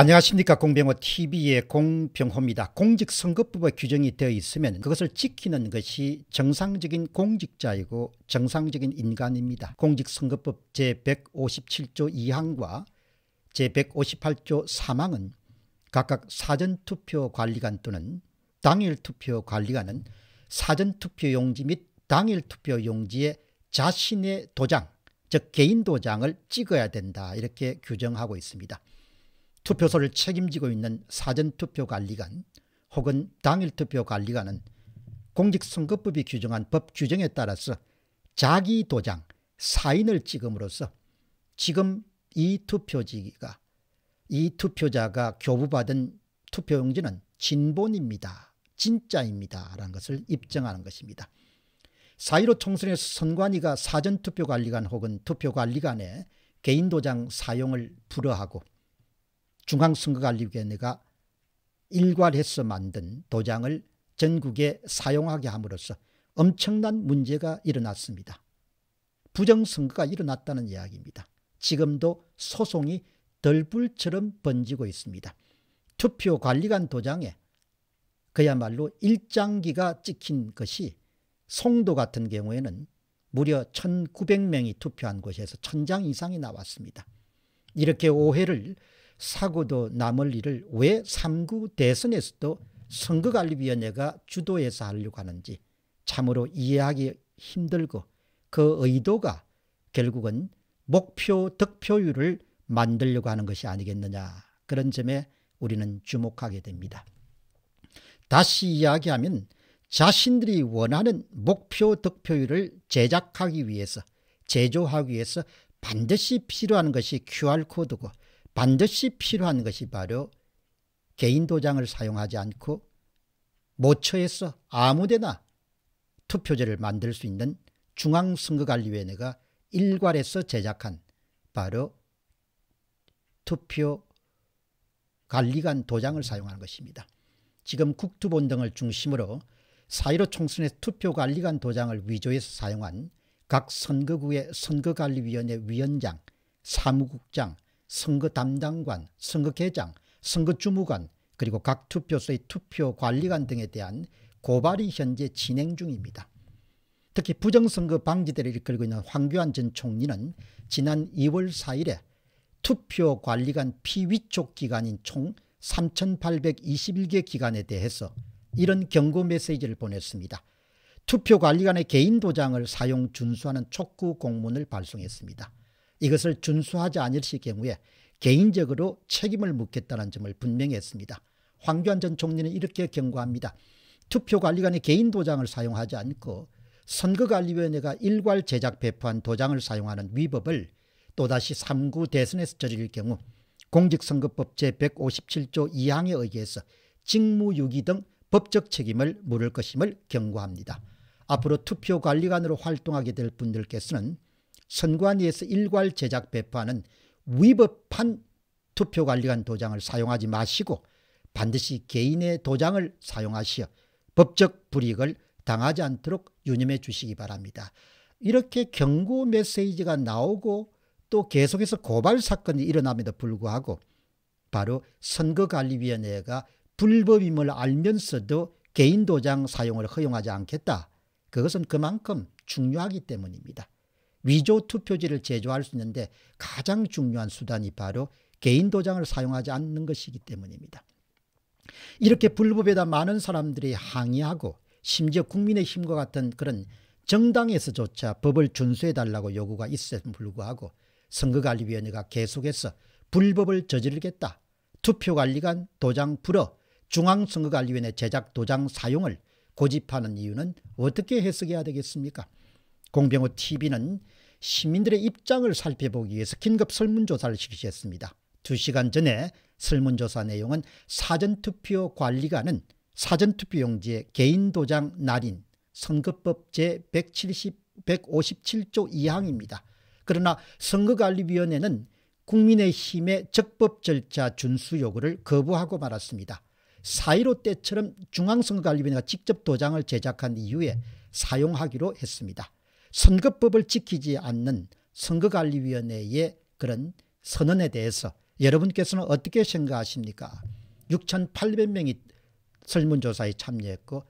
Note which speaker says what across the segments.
Speaker 1: 안녕하십니까 공병호TV의 공병호입니다. 공직선거법의 규정이 되어 있으면 그것을 지키는 것이 정상적인 공직자이고 정상적인 인간입니다. 공직선거법 제157조 2항과 제158조 3항은 각각 사전투표관리관 또는 당일투표관리관은 사전투표용지 및 당일투표용지에 자신의 도장 즉 개인 도장을 찍어야 된다 이렇게 규정하고 있습니다. 투표소를 책임지고 있는 사전투표관리관 혹은 당일투표관리관은 공직선거법이 규정한 법 규정에 따라서 자기 도장, 사인을 찍음으로써 지금 이 투표지가 이 투표자가 교부받은 투표용지는 진본입니다. 진짜입니다. 라는 것을 입증하는 것입니다. 4.15 총선에서 선관위가 사전투표관리관 혹은 투표관리관에 개인도장 사용을 불허하고 중앙선거관리위원회가 일괄해서 만든 도장을 전국에 사용하게 함으로써 엄청난 문제가 일어났습니다. 부정선거가 일어났다는 이야기입니다. 지금도 소송이 덜불처럼 번지고 있습니다. 투표관리관 도장에 그야말로 일장기가 찍힌 것이 송도 같은 경우에는 무려 1900명이 투표한 곳에서 1000장 이상이 나왔습니다. 이렇게 오해를 사고도 남을 일을 왜 3구 대선에서도 선거관리위원회가 주도해서 하려고 하는지 참으로 이해하기 힘들고 그 의도가 결국은 목표 득표율을 만들려고 하는 것이 아니겠느냐 그런 점에 우리는 주목하게 됩니다. 다시 이야기하면 자신들이 원하는 목표 득표율을 제작하기 위해서 제조하기 위해서 반드시 필요한 것이 QR코드고 반드시 필요한 것이 바로 개인 도장을 사용하지 않고 모처에서 아무데나 투표제를 만들 수 있는 중앙선거관리위원회가 일괄해서 제작한 바로 투표 관리관 도장을 사용하는 것입니다. 지금 국투본 등을 중심으로 사1로 총선에 투표관리관 도장을 위조해서 사용한 각 선거구의 선거관리위원회 위원장, 사무국장, 선거 담당관, 선거개장, 선거주무관 그리고 각 투표소의 투표관리관 등에 대한 고발이 현재 진행 중입니다. 특히 부정선거 방지대를 이끌고 있는 황교안 전 총리는 지난 2월 4일에 투표관리관 피위촉 기관인 총 3,821개 기관에 대해서 이런 경고 메시지를 보냈습니다. 투표관리관의 개인 도장을 사용 준수하는 촉구 공문을 발송했습니다. 이것을 준수하지 않으실 경우에 개인적으로 책임을 묻겠다는 점을 분명히 했습니다. 황교안 전 총리는 이렇게 경고합니다. 투표관리관의 개인 도장을 사용하지 않고 선거관리위원회가 일괄 제작 배포한 도장을 사용하는 위법을 또다시 3구 대선에서 저질 경우 공직선거법 제157조 2항에 의해서 직무유기 등 법적 책임을 물을 것임을 경고합니다. 앞으로 투표관리관으로 활동하게 될 분들께서는 선관위에서 일괄 제작 배포하는 위법한 투표관리관 도장을 사용하지 마시고 반드시 개인의 도장을 사용하시어 법적 불이익을 당하지 않도록 유념해 주시기 바랍니다. 이렇게 경고 메시지가 나오고 또 계속해서 고발 사건이 일어남에도 불구하고 바로 선거관리위원회가 불법임을 알면서도 개인 도장 사용을 허용하지 않겠다. 그것은 그만큼 중요하기 때문입니다. 위조 투표지를 제조할 수 있는데 가장 중요한 수단이 바로 개인 도장을 사용하지 않는 것이기 때문입니다. 이렇게 불법에다 많은 사람들이 항의하고 심지어 국민의힘과 같은 그런 정당에서조차 법을 준수해달라고 요구가 있음에도 불구하고 선거관리위원회가 계속해서 불법을 저지르겠다. 투표관리관 도장 불어 중앙선거관리위원회 제작 도장 사용을 고집하는 이유는 어떻게 해석해야 되겠습니까? 공병호 TV는 시민들의 입장을 살펴보기 위해서 긴급 설문조사를 실시했습니다. 2시간 전에 설문조사 내용은 사전투표 관리관은 사전투표용지에 개인도장 날인 선거법 제 157조 2항입니다. 그러나 선거관리위원회는 국민의힘의 적법 절차 준수 요구를 거부하고 말았습니다. 4.15 때처럼 중앙선거관리위원회가 직접 도장을 제작한 이후에 사용하기로 했습니다. 선거법을 지키지 않는 선거관리위원회의 그런 선언에 대해서 여러분께서는 어떻게 생각하십니까? 6,800명이 설문조사에 참여했고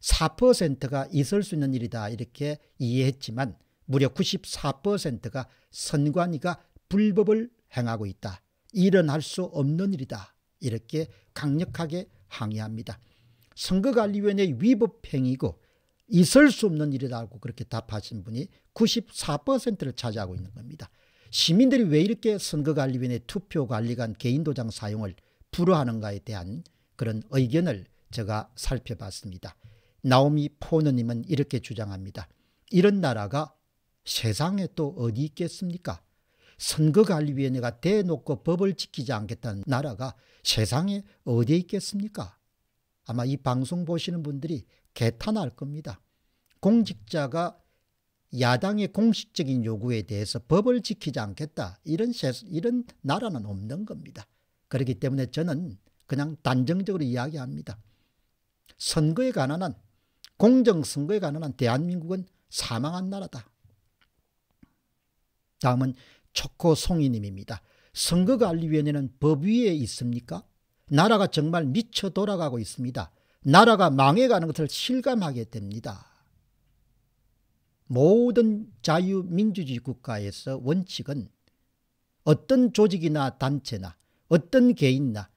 Speaker 1: 4%가 있을 수 있는 일이다 이렇게 이해했지만 무려 94%가 선관위가 불법을 행하고 있다. 일어날 수 없는 일이다. 이렇게 강력하게 항의합니다. 선거관리위원회 위법행위고 있을 수 없는 일이라고 그렇게 답하신 분이 94%를 차지하고 있는 겁니다. 시민들이 왜 이렇게 선거관리위원회 투표관리관 개인도장 사용을 불허하는가에 대한 그런 의견을 제가 살펴봤습니다. 나오미 포너님은 이렇게 주장합니다. 이런 나라가 세상에 또 어디 있겠습니까? 선거관리위원회가 대놓고 법을 지키지 않겠다는 나라가 세상에 어디 있겠습니까? 아마 이 방송 보시는 분들이 개탄할 겁니다. 공직자가 야당의 공식적인 요구에 대해서 법을 지키지 않겠다. 이런, 세수, 이런 나라는 없는 겁니다. 그렇기 때문에 저는 그냥 단정적으로 이야기합니다. 선거에 관한 한 공정선거에 관한 대한민국은 사망한 나라다. 다음은 초코송이님입니다. 선거관리위원회는 법위에 있습니까? 나라가 정말 미쳐 돌아가고 있습니다. 나라가 망해가는 것을 실감하게 됩니다. 모든 자유민주주의 국가에서 원칙은 어떤 조직이나 단체나 어떤 개인나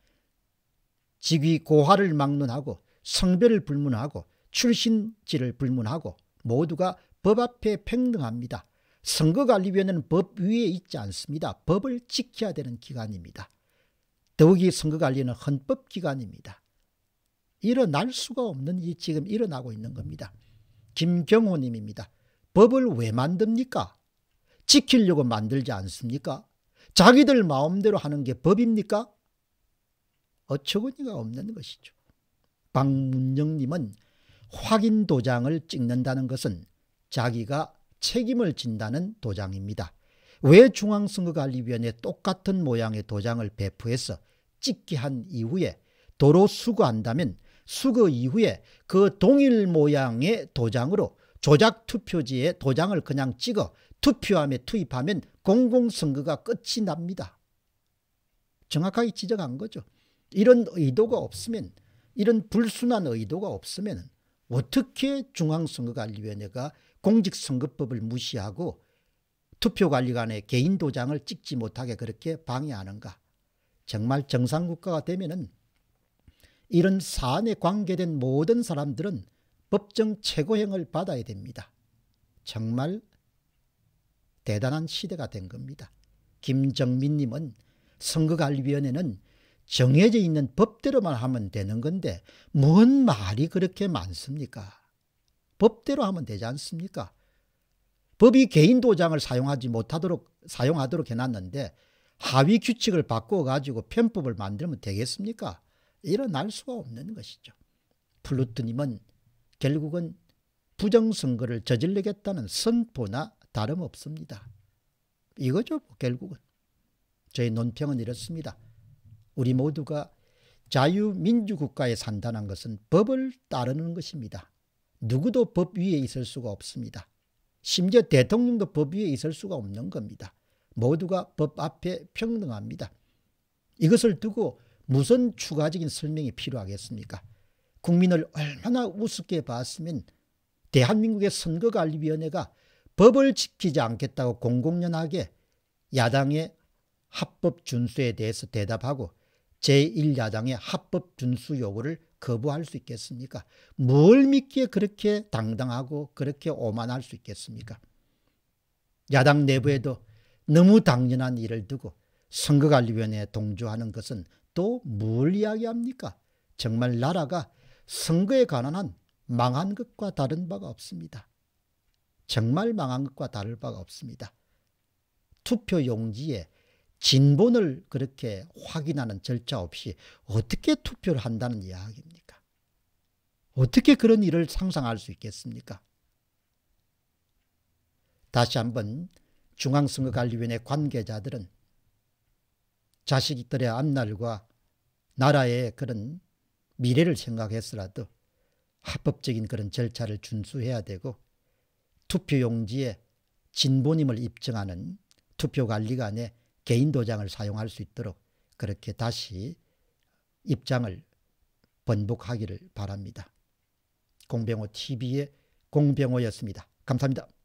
Speaker 1: 직위 고하를 막론하고 성별을 불문하고 출신지를 불문하고 모두가 법 앞에 평등합니다. 선거관리위원회는 법 위에 있지 않습니다. 법을 지켜야 되는 기관입니다. 더욱이 선거관리는 헌법기관입니다. 일어날 수가 없는 이 지금 일어나고 있는 겁니다. 김경호 님입니다. 법을 왜 만듭니까? 지키려고 만들지 않습니까? 자기들 마음대로 하는 게 법입니까? 어처구니가 없는 것이죠. 박문영 님은 확인 도장을 찍는다는 것은 자기가 책임을 진다는 도장입니다. 왜 중앙선거관리위원회 똑같은 모양의 도장을 배포해서 찍게 한 이후에 도로 수거한다면 수거 이후에 그 동일 모양의 도장으로 조작 투표지에 도장을 그냥 찍어 투표함에 투입하면 공공선거가 끝이 납니다. 정확하게 지적한 거죠. 이런 의도가 없으면 이런 불순한 의도가 없으면 어떻게 중앙선거관리위원회가 공직선거법을 무시하고 투표관리관의 개인 도장을 찍지 못하게 그렇게 방해하는가. 정말 정상국가가 되면 이런 사안에 관계된 모든 사람들은 법정 최고형을 받아야 됩니다. 정말 대단한 시대가 된 겁니다. 김정민님은 선거관리위원회는 정해져 있는 법대로만 하면 되는 건데 뭔 말이 그렇게 많습니까? 법대로 하면 되지 않습니까? 법이 개인 도장을 사용하지 못하도록 사용하도록 해놨는데 하위 규칙을 바꿔 가지고 편법을 만들면 되겠습니까? 일어날 수가 없는 것이죠. 플루트님은 결국은 부정선거를 저질르겠다는 선포나 다름없습니다. 이거죠 뭐, 결국은. 저희 논평은 이렇습니다. 우리 모두가 자유민주국가에 산다는 것은 법을 따르는 것입니다. 누구도 법 위에 있을 수가 없습니다. 심지어 대통령도 법 위에 있을 수가 없는 겁니다. 모두가 법 앞에 평등합니다. 이것을 두고 무슨 추가적인 설명이 필요하겠습니까? 국민을 얼마나 우습게 봤으면 대한민국의 선거관리위원회가 법을 지키지 않겠다고 공공연하게 야당의 합법 준수에 대해서 대답하고 제1야당의 합법 준수 요구를 거부할 수 있겠습니까? 뭘 믿기에 그렇게 당당하고 그렇게 오만할 수 있겠습니까? 야당 내부에도 너무 당연한 일을 두고 선거관리위원회에 동조하는 것은 또뭘 이야기합니까? 정말 나라가 선거에 관한 한 망한 것과 다른 바가 없습니다. 정말 망한 것과 다를 바가 없습니다. 투표 용지에 진본을 그렇게 확인하는 절차 없이 어떻게 투표를 한다는 이야기입니까? 어떻게 그런 일을 상상할 수 있겠습니까? 다시 한번 중앙선거관리위원회 관계자들은 자식들의 앞날과 나라의 그런 미래를 생각했서라도 합법적인 그런 절차를 준수해야 되고 투표용지에 진보님을 입증하는 투표관리관의 개인도장을 사용할 수 있도록 그렇게 다시 입장을 번복하기를 바랍니다. 공병호TV의 공병호였습니다. 감사합니다.